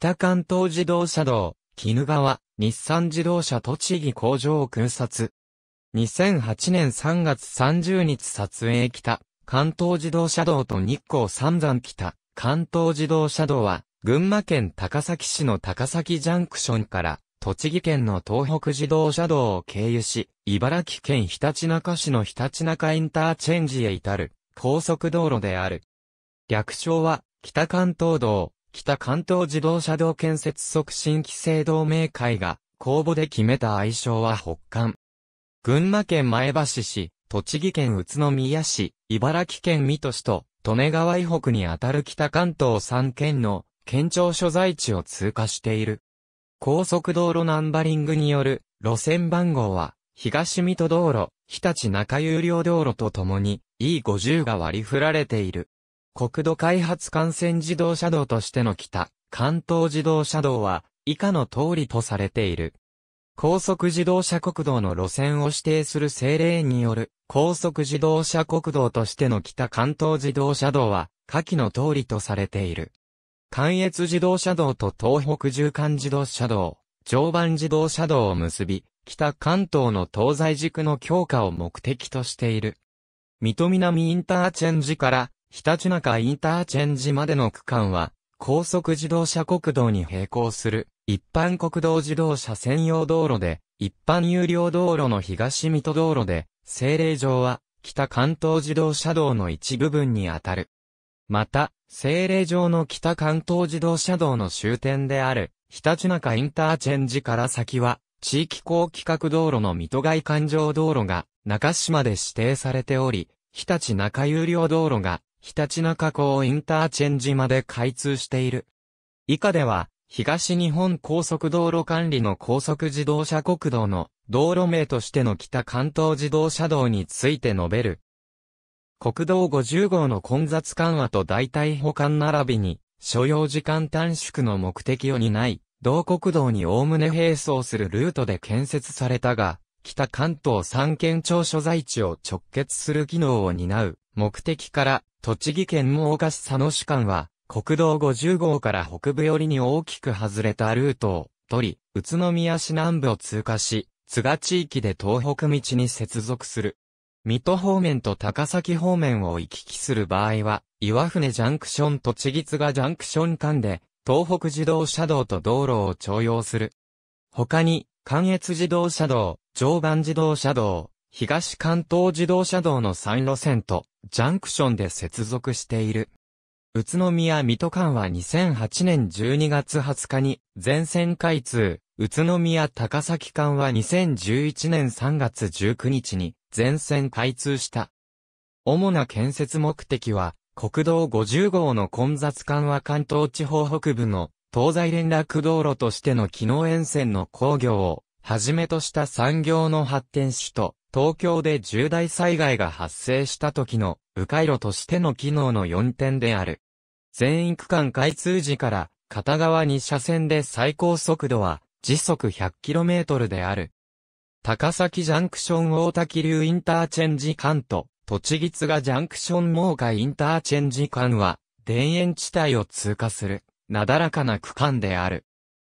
北関東自動車道、鬼怒川、日産自動車栃木工場を空撮。2008年3月30日撮影北、関東自動車道と日光三山北、関東自動車道は、群馬県高崎市の高崎ジャンクションから、栃木県の東北自動車道を経由し、茨城県ひたちなか市のひたちなかインターチェンジへ至る、高速道路である。略称は、北関東道、北関東自動車道建設促進規制同盟会が公募で決めた愛称は北関。群馬県前橋市、栃木県宇都宮市、茨城県水戸市と、利根川以北にあたる北関東3県の県庁所在地を通過している。高速道路ナンバリングによる路線番号は、東水戸道路、日立中有料道路とともに E50 が割り振られている。国土開発幹線自動車道としての北、関東自動車道は、以下の通りとされている。高速自動車国道の路線を指定する政令による高速自動車国道としての北関東自動車道は下記の通りとされている。関越自動車道と東北縦貫自動車道、常磐自動車道を結び、北関東の東西軸の強化を目的としている。水戸南インターチェンジからひたちなかインターチェンジまでの区間は、高速自動車国道に並行する、一般国道自動車専用道路で、一般有料道路の東水戸道路で、政令上は、北関東自動車道の一部分にあたる。また、政令上の北関東自動車道の終点である、ひたちなかインターチェンジから先は、地域高規格道路の水戸外環状道路が、中島で指定されており、ひたち中有料道路が、ひたちなか港インターチェンジまで開通している。以下では、東日本高速道路管理の高速自動車国道の道路名としての北関東自動車道について述べる。国道50号の混雑緩和と代替保管並びに、所要時間短縮の目的を担い、同国道に概ね並走するルートで建設されたが、北関東三県庁所在地を直結する機能を担う目的から、栃木県真岡市佐野市間は、国道50号から北部寄りに大きく外れたルートを取り、宇都宮市南部を通過し、津賀地域で東北道に接続する。水戸方面と高崎方面を行き来する場合は、岩船ジャンクション栃木津賀がジャンクション間で、東北自動車道と道路を徴用する。他に、関越自動車道、常磐自動車道、東関東自動車道の3路線と、ジャンクションで接続している。宇都宮水戸間は2008年12月20日に全線開通、宇都宮高崎間は2011年3月19日に全線開通した。主な建設目的は、国道50号の混雑緩和関東地方北部の東西連絡道路としての機能沿線の工業を、はじめとした産業の発展史と、東京で重大災害が発生した時の、迂回路としての機能の4点である。全域間開通時から、片側2車線で最高速度は、時速 100km である。高崎ジャンクション大滝流インターチェンジ間と、栃木津賀ジャンクション猛海インターチェンジ間は、田園地帯を通過する。なだらかな区間である。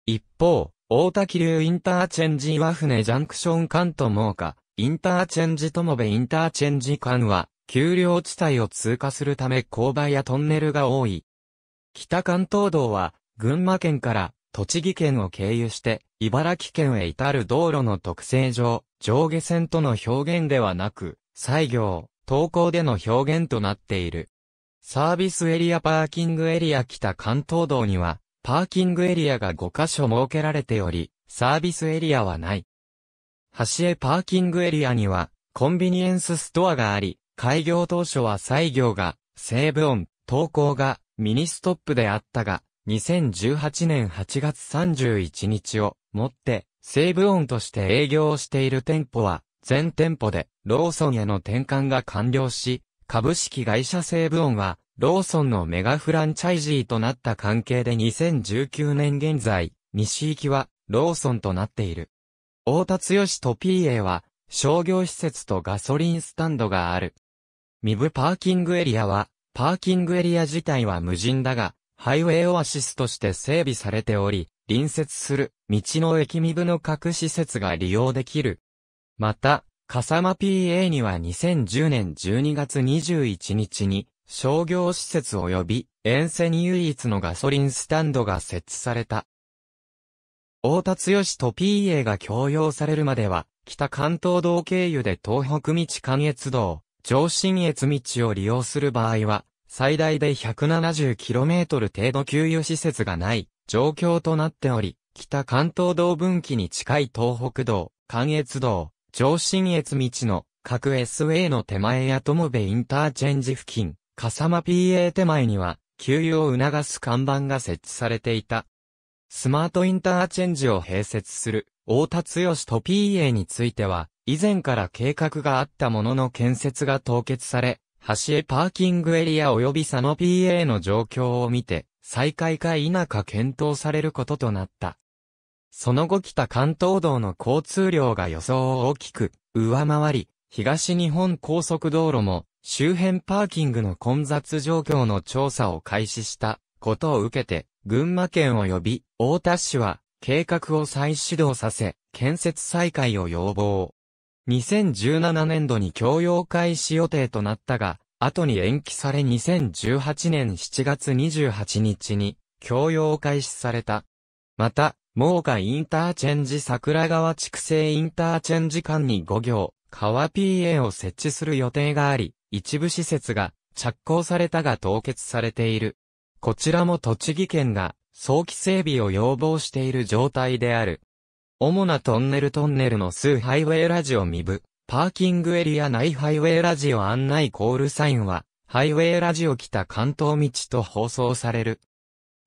一方、大滝流インターチェンジ岩船ジャンクション間と猛か、インターチェンジ友部インターチェンジ間は、丘陵地帯を通過するため勾配やトンネルが多い。北関東道は、群馬県から栃木県を経由して、茨城県へ至る道路の特性上、上下線との表現ではなく、西行、東行での表現となっている。サービスエリアパーキングエリア北関東道には、パーキングエリアが5カ所設けられており、サービスエリアはない。橋江パーキングエリアには、コンビニエンスストアがあり、開業当初は西行が、西部音、投稿が、ミニストップであったが、2018年8月31日をもって、西部音として営業をしている店舗は、全店舗で、ローソンへの転換が完了し、株式会社西オ音は、ローソンのメガフランチャイジーとなった関係で2019年現在、西行きは、ローソンとなっている。大田剛と PA は、商業施設とガソリンスタンドがある。ミブパーキングエリアは、パーキングエリア自体は無人だが、ハイウェイオアシスとして整備されており、隣接する、道の駅ミブの各施設が利用できる。また、笠間 PA には2010年12月21日に商業施設及び沿線唯一のガソリンスタンドが設置された。大田剛と PA が供用されるまでは、北関東道経由で東北道関越道、上信越道を利用する場合は、最大で 170km 程度給油施設がない状況となっており、北関東道分岐に近い東北道、関越道、上信越道の各 SA の手前や友部インターチェンジ付近、笠間 PA 手前には、給油を促す看板が設置されていた。スマートインターチェンジを併設する、大田剛と PA については、以前から計画があったものの建設が凍結され、橋へパーキングエリア及び佐野 PA の状況を見て、再開か否か検討されることとなった。その後北関東道の交通量が予想を大きく上回り、東日本高速道路も周辺パーキングの混雑状況の調査を開始したことを受けて、群馬県及び大田市は計画を再始動させ、建設再開を要望。2017年度に供用開始予定となったが、後に延期され2018年7月28日に供用開始された。また、猛火インターチェンジ桜川畜生インターチェンジ間に5行、川 PA を設置する予定があり、一部施設が着工されたが凍結されている。こちらも栃木県が早期整備を要望している状態である。主なトンネルトンネルの数ハイウェイラジオ未部、パーキングエリア内ハイウェイラジオ案内コールサインは、ハイウェイラジオ北関東道と放送される。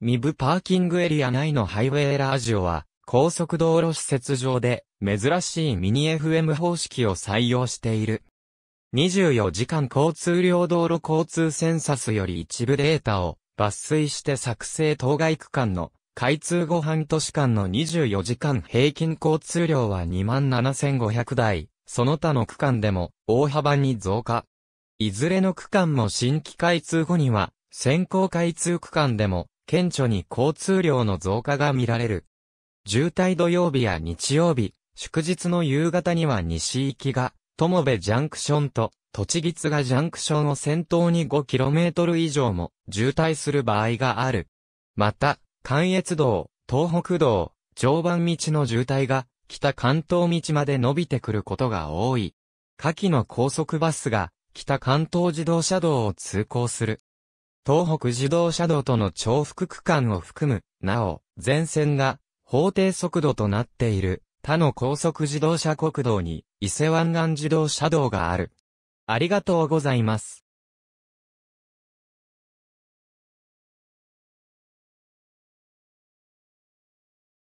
ミブパーキングエリア内のハイウェイラージオは、高速道路施設上で、珍しいミニ FM 方式を採用している。24時間交通量道路交通センサスより一部データを抜粋して作成当該区間の開通後半年間の24時間平均交通量は27,500台、その他の区間でも大幅に増加。いずれの区間も新規開通後には先行開通区間でも顕著に交通量の増加が見られる。渋滞土曜日や日曜日、祝日の夕方には西行きが、友部ジャンクションと、栃木津がジャンクションを先頭に 5km 以上も渋滞する場合がある。また、関越道、東北道、常磐道の渋滞が、北関東道まで伸びてくることが多い。下記の高速バスが、北関東自動車道を通行する。東北自動車道との重複区間を含む、なお、全線が、法定速度となっている、他の高速自動車国道に、伊勢湾岸自動車道がある。ありがとうございます。